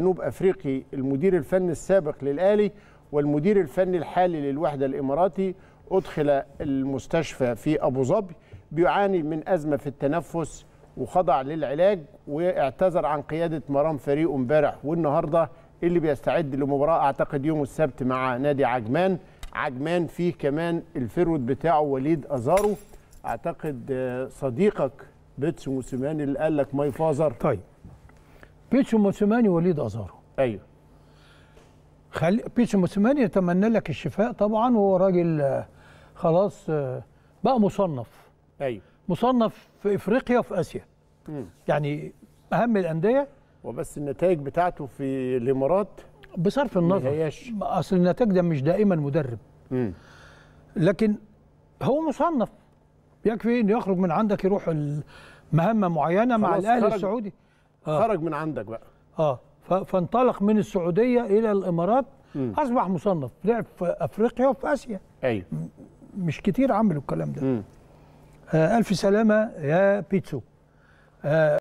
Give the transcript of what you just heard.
جنوب افريقي المدير الفني السابق للاهلي والمدير الفني الحالي للوحده الاماراتي ادخل المستشفى في ابو ظبي بيعاني من ازمه في التنفس وخضع للعلاج واعتذر عن قياده مرام فريقه امبارح والنهارده اللي بيستعد لمباراه اعتقد يوم السبت مع نادي عجمان عجمان فيه كمان الفرود بتاعه وليد ازارو اعتقد آه، صديقك بيتسو موسيماني اللي قال لك ماي فازر طيب بيتسو موسيماني وليد ازارو ايوه خل... بيتسو موسيماني يتمنى لك الشفاء طبعا وهو راجل آه، خلاص آه، بقى مصنف ايوه مصنف في افريقيا وفي اسيا مم. يعني اهم الانديه وبس النتائج بتاعته في الامارات بصرف النظر اصل النتائج ده مش دائما مدرب مم. لكن هو مصنف يكفي انه يخرج من عندك يروح مهمه معينه مع الاهلي السعودي آه. خرج من عندك بقى اه فانطلق من السعوديه الى الامارات م. اصبح مصنف لعب في افريقيا وفي اسيا ايوه مش كتير عملوا الكلام ده آه الف سلامه يا بيتسو آه